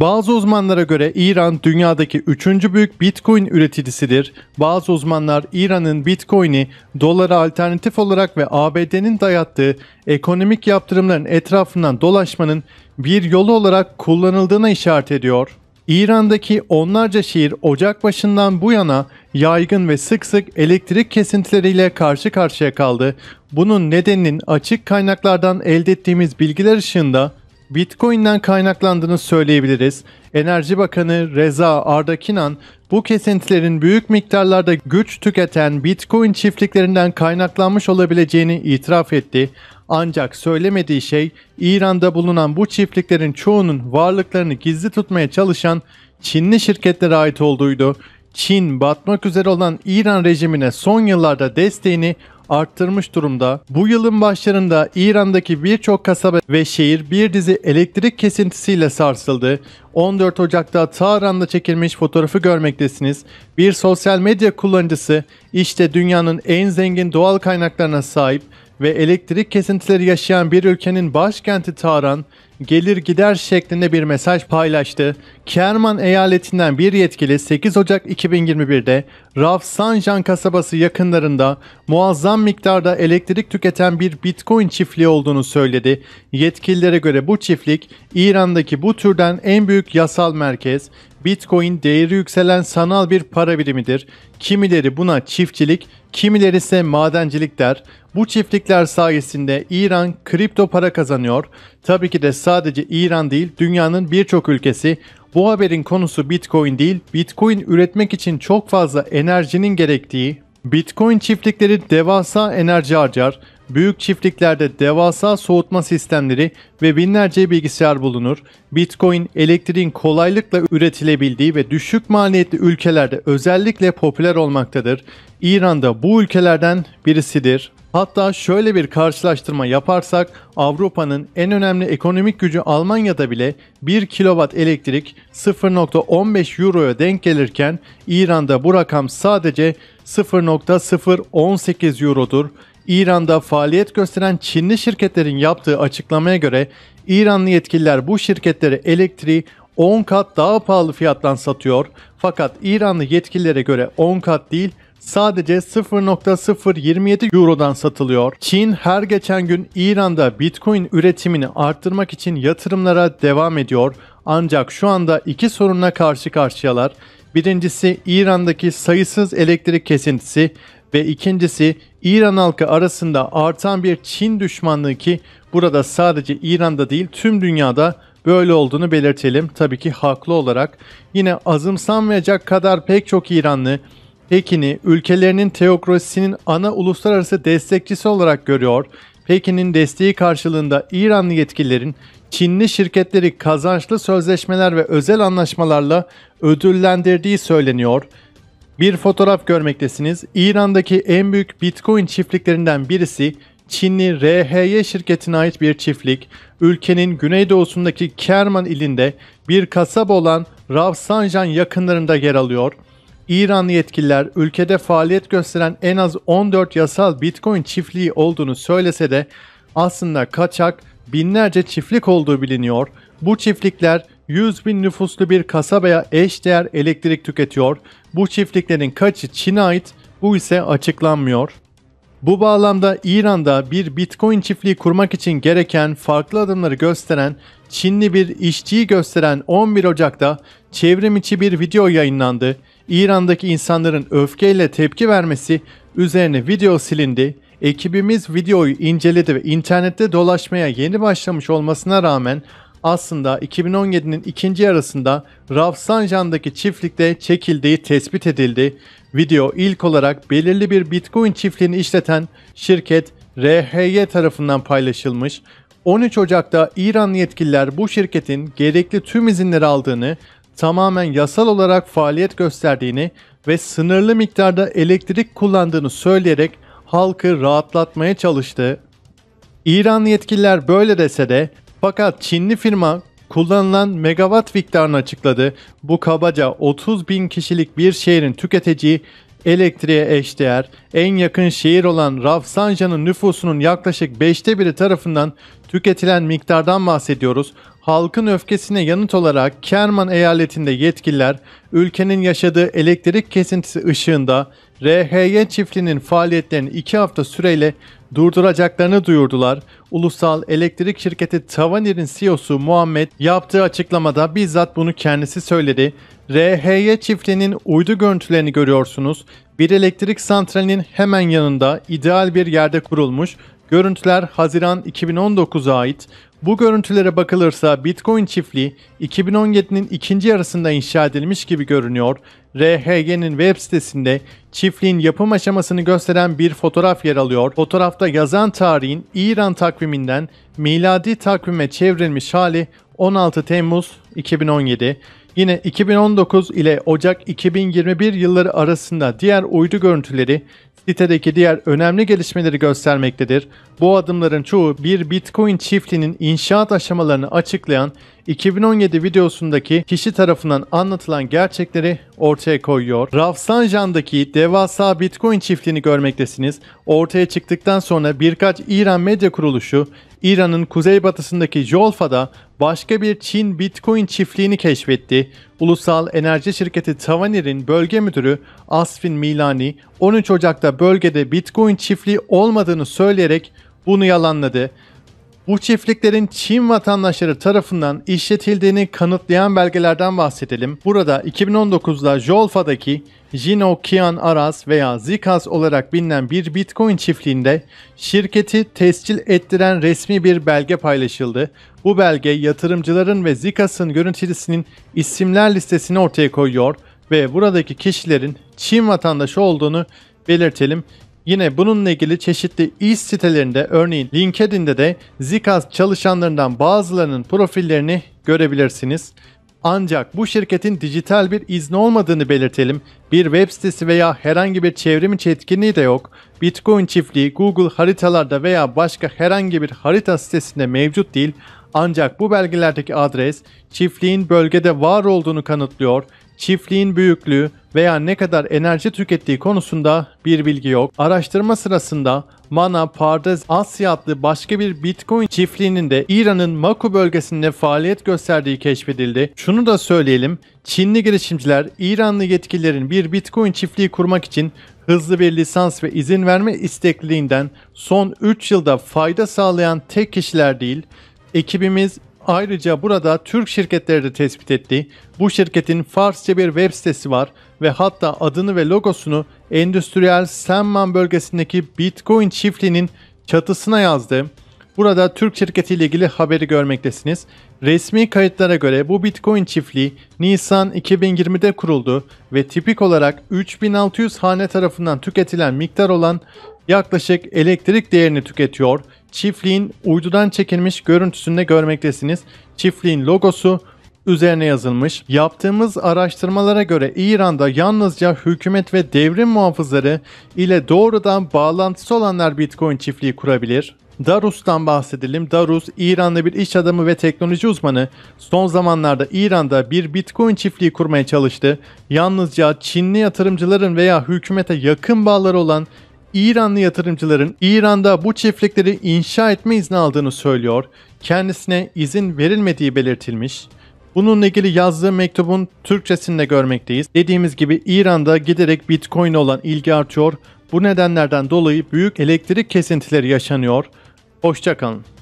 Bazı uzmanlara göre İran dünyadaki üçüncü büyük Bitcoin üreticisidir. Bazı uzmanlar İran'ın Bitcoin'i dolara alternatif olarak ve ABD'nin dayattığı ekonomik yaptırımların etrafından dolaşmanın bir yolu olarak kullanıldığına işaret ediyor. İran'daki onlarca şehir Ocak başından bu yana yaygın ve sık sık elektrik kesintileriyle karşı karşıya kaldı. Bunun nedeninin açık kaynaklardan elde ettiğimiz bilgiler ışığında Bitcoin'den kaynaklandığını söyleyebiliriz. Enerji Bakanı Reza Ardakinan bu kesintilerin büyük miktarlarda güç tüketen Bitcoin çiftliklerinden kaynaklanmış olabileceğini itiraf etti. Ancak söylemediği şey İran'da bulunan bu çiftliklerin çoğunun varlıklarını gizli tutmaya çalışan Çinli şirketlere ait olduğuydu. Çin batmak üzere olan İran rejimine son yıllarda desteğini arttırmış durumda. Bu yılın başlarında İran'daki birçok kasaba ve şehir bir dizi elektrik kesintisiyle sarsıldı. 14 Ocak'ta Tahran'da çekilmiş fotoğrafı görmektesiniz. Bir sosyal medya kullanıcısı işte dünyanın en zengin doğal kaynaklarına sahip ve elektrik kesintileri yaşayan bir ülkenin başkenti Tahran gelir gider şeklinde bir mesaj paylaştı. Kerman eyaletinden bir yetkili 8 Ocak 2021'de Rafsanjan kasabası yakınlarında muazzam miktarda elektrik tüketen bir bitcoin çiftliği olduğunu söyledi. Yetkililere göre bu çiftlik İran'daki bu türden en büyük yasal merkez Bitcoin değeri yükselen sanal bir para birimidir. Kimileri buna çiftçilik, kimileri ise madencilik der. Bu çiftlikler sayesinde İran kripto para kazanıyor. Tabii ki de sadece İran değil, dünyanın birçok ülkesi bu haberin konusu Bitcoin değil, Bitcoin üretmek için çok fazla enerjinin gerektiği, Bitcoin çiftlikleri devasa enerji harcar, Büyük çiftliklerde devasa soğutma sistemleri ve binlerce bilgisayar bulunur. Bitcoin elektriğin kolaylıkla üretilebildiği ve düşük maliyetli ülkelerde özellikle popüler olmaktadır. İran'da bu ülkelerden birisidir. Hatta şöyle bir karşılaştırma yaparsak Avrupa'nın en önemli ekonomik gücü Almanya'da bile 1 kW elektrik 0.15 Euro'ya denk gelirken İran'da bu rakam sadece 0.018 Euro'dur. İran'da faaliyet gösteren Çinli şirketlerin yaptığı açıklamaya göre İranlı yetkililer bu şirketleri elektriği 10 kat daha pahalı fiyattan satıyor fakat İranlı yetkililere göre 10 kat değil sadece 0.027 Euro'dan satılıyor. Çin her geçen gün İran'da Bitcoin üretimini arttırmak için yatırımlara devam ediyor. Ancak şu anda iki sorunla karşı karşıyalar. Birincisi İran'daki sayısız elektrik kesintisi, ve ikincisi İran halkı arasında artan bir Çin düşmanlığı ki burada sadece İran'da değil tüm dünyada böyle olduğunu belirtelim. Tabii ki haklı olarak yine azımsanmayacak kadar pek çok İranlı Pekin'i ülkelerinin teokrasisinin ana uluslararası destekçisi olarak görüyor. Pekin'in desteği karşılığında İranlı yetkililerin Çinli şirketleri kazançlı sözleşmeler ve özel anlaşmalarla ödüllendirdiği söyleniyor. Bir fotoğraf görmektesiniz. İran'daki en büyük Bitcoin çiftliklerinden birisi Çinli RHY şirketine ait bir çiftlik, ülkenin güneydoğusundaki Kerman ilinde bir kasaba olan Ravsanjan yakınlarında yer alıyor. İranlı yetkililer ülkede faaliyet gösteren en az 14 yasal Bitcoin çiftliği olduğunu söylese de aslında kaçak binlerce çiftlik olduğu biliniyor. Bu çiftlikler 100 bin nüfuslu bir kasabaya eşdeğer elektrik tüketiyor. Bu çiftliklerin kaçı Çin'e ait bu ise açıklanmıyor. Bu bağlamda İran'da bir Bitcoin çiftliği kurmak için gereken farklı adımları gösteren Çinli bir işçiyi gösteren 11 Ocak'ta çevrim içi bir video yayınlandı. İran'daki insanların öfkeyle tepki vermesi üzerine video silindi. Ekibimiz videoyu inceledi ve internette dolaşmaya yeni başlamış olmasına rağmen aslında 2017'nin ikinci yarısında Rafsanjan'daki çiftlikte çekildiği tespit edildi. Video ilk olarak belirli bir Bitcoin çiftliğini işleten şirket RHY tarafından paylaşılmış. 13 Ocak'ta İran yetkililer bu şirketin gerekli tüm izinleri aldığını, tamamen yasal olarak faaliyet gösterdiğini ve sınırlı miktarda elektrik kullandığını söyleyerek halkı rahatlatmaya çalıştı. İran yetkililer böyle dese de fakat Çinli firma kullanılan megawatt miktarını açıkladı. Bu kabaca 30 bin kişilik bir şehrin tüketeceği elektriğe eşdeğer en yakın şehir olan Rafsanja'nın nüfusunun yaklaşık 5'te biri tarafından tüketilen miktardan bahsediyoruz. Halkın öfkesine yanıt olarak Kerman eyaletinde yetkililer ülkenin yaşadığı elektrik kesintisi ışığında RHY çiftliğinin faaliyetlerini 2 hafta süreyle durduracaklarını duyurdular. Ulusal elektrik şirketi Tavanir'in CEO'su Muhammed yaptığı açıklamada bizzat bunu kendisi söyledi. RHY çiftliğinin uydu görüntülerini görüyorsunuz. Bir elektrik santralinin hemen yanında ideal bir yerde kurulmuş Görüntüler Haziran 2019'a ait. Bu görüntülere bakılırsa Bitcoin çiftliği 2017'nin ikinci yarısında inşa edilmiş gibi görünüyor. RHG'nin web sitesinde çiftliğin yapım aşamasını gösteren bir fotoğraf yer alıyor. Fotoğrafta yazan tarihin İran takviminden miladi takvime çevrilmiş hali 16 Temmuz 2017. Yine 2019 ile Ocak 2021 yılları arasında diğer uydu görüntüleri sitedeki diğer önemli gelişmeleri göstermektedir. Bu adımların çoğu bir Bitcoin çiftliğinin inşaat aşamalarını açıklayan 2017 videosundaki kişi tarafından anlatılan gerçekleri ortaya koyuyor. Rafsanjan'daki devasa Bitcoin çiftliğini görmektesiniz. Ortaya çıktıktan sonra birkaç İran medya kuruluşu İran'ın kuzeybatısındaki Jolfa'da başka bir Çin Bitcoin çiftliğini keşfetti. Ulusal enerji şirketi Tavanir'in bölge müdürü Asfin Milani 13 Ocak'ta bölgede Bitcoin çiftliği olmadığını söyleyerek bunu yalanladı. Bu çiftliklerin Çin vatandaşları tarafından işletildiğini kanıtlayan belgelerden bahsedelim. Burada 2019'da Jolfa'daki Jino Kian Aras veya Zikas olarak bilinen bir Bitcoin çiftliğinde şirketi tescil ettiren resmi bir belge paylaşıldı. Bu belge yatırımcıların ve Zikas'ın görüntüsünün isimler listesini ortaya koyuyor ve buradaki kişilerin Çin vatandaşı olduğunu belirtelim. Yine bununla ilgili çeşitli iş sitelerinde örneğin LinkedIn'de de Zikas çalışanlarından bazılarının profillerini görebilirsiniz. Ancak bu şirketin dijital bir izni olmadığını belirtelim. Bir web sitesi veya herhangi bir çevrim içi etkinliği de yok. Bitcoin çiftliği Google haritalarda veya başka herhangi bir harita sitesinde mevcut değil. Ancak bu belgelerdeki adres çiftliğin bölgede var olduğunu kanıtlıyor çiftliğin büyüklüğü veya ne kadar enerji tükettiği konusunda bir bilgi yok. Araştırma sırasında Mana Pardes Asya adlı başka bir Bitcoin çiftliğinin de İran'ın Maku bölgesinde faaliyet gösterdiği keşfedildi. Şunu da söyleyelim, Çinli girişimciler İranlı yetkililerin bir Bitcoin çiftliği kurmak için hızlı bir lisans ve izin verme istekliliğinden son 3 yılda fayda sağlayan tek kişiler değil, ekibimiz Ayrıca burada Türk şirketleri de tespit etti. bu şirketin Farsça bir web sitesi var ve hatta adını ve logosunu endüstriyel Senman bölgesindeki Bitcoin çiftliğinin çatısına yazdı. Burada Türk şirketiyle ilgili haberi görmektesiniz. Resmi kayıtlara göre bu Bitcoin çiftliği Nisan 2020'de kuruldu ve tipik olarak 3600 hane tarafından tüketilen miktar olan yaklaşık elektrik değerini tüketiyor çiftliğin uydudan çekilmiş görüntüsünde görmektesiniz. Çiftliğin logosu üzerine yazılmış. Yaptığımız araştırmalara göre İran'da yalnızca hükümet ve devrim muhafızları ile doğrudan bağlantısı olanlar Bitcoin çiftliği kurabilir. Darus'tan bahsedelim. Darus İran'da bir iş adamı ve teknoloji uzmanı. Son zamanlarda İran'da bir Bitcoin çiftliği kurmaya çalıştı. Yalnızca Çinli yatırımcıların veya hükümete yakın bağları olan İranlı yatırımcıların İran'da bu çiftlikleri inşa etme izni aldığını söylüyor, kendisine izin verilmediği belirtilmiş. Bununla ilgili yazdığı mektubun Türkçesini de görmekteyiz. Dediğimiz gibi İran'da giderek Bitcoin olan ilgi artıyor. Bu nedenlerden dolayı büyük elektrik kesintileri yaşanıyor. Hoşçakalın.